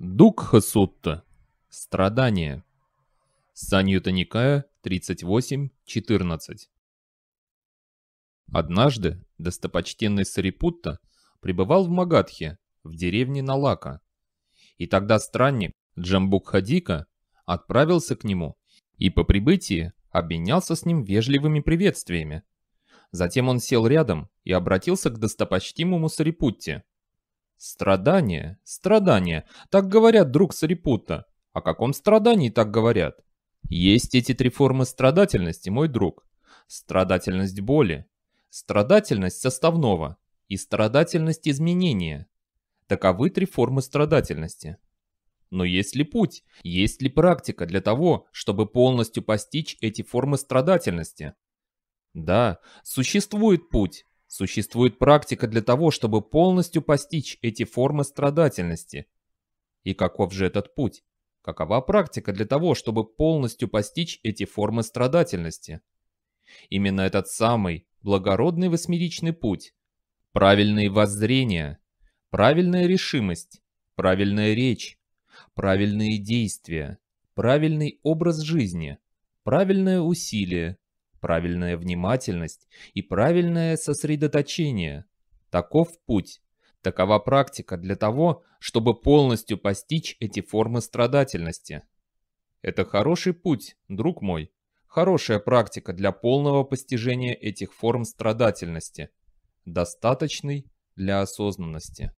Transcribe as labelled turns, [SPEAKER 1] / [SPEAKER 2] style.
[SPEAKER 1] Дукха-сутта. Страдание. Саньюта Никая, 38.14. Однажды достопочтенный Сарипутта пребывал в Магадхе, в деревне Налака. И тогда странник Джамбукхадика отправился к нему и по прибытии обменялся с ним вежливыми приветствиями. Затем он сел рядом и обратился к достопочтимому Сарипутте – Страдание, страдание, так говорят друг Сарипута. О каком страдании так говорят? Есть эти три формы страдательности, мой друг. Страдательность боли, страдательность составного и страдательность изменения. Таковы три формы страдательности. Но есть ли путь, есть ли практика для того, чтобы полностью постичь эти формы страдательности? Да, существует путь, Существует практика для того, чтобы полностью постичь эти формы страдательности. И каков же этот путь? Какова практика для того, чтобы полностью постичь эти формы страдательности? Именно этот самый благородный восьмеричный путь, правильные воззрения, правильная решимость, правильная речь, правильные действия, правильный образ жизни, правильное усилие, правильная внимательность и правильное сосредоточение. Таков путь. Такова практика для того, чтобы полностью постичь эти формы страдательности. Это хороший путь, друг мой. Хорошая практика для полного постижения этих форм страдательности. Достаточный для осознанности.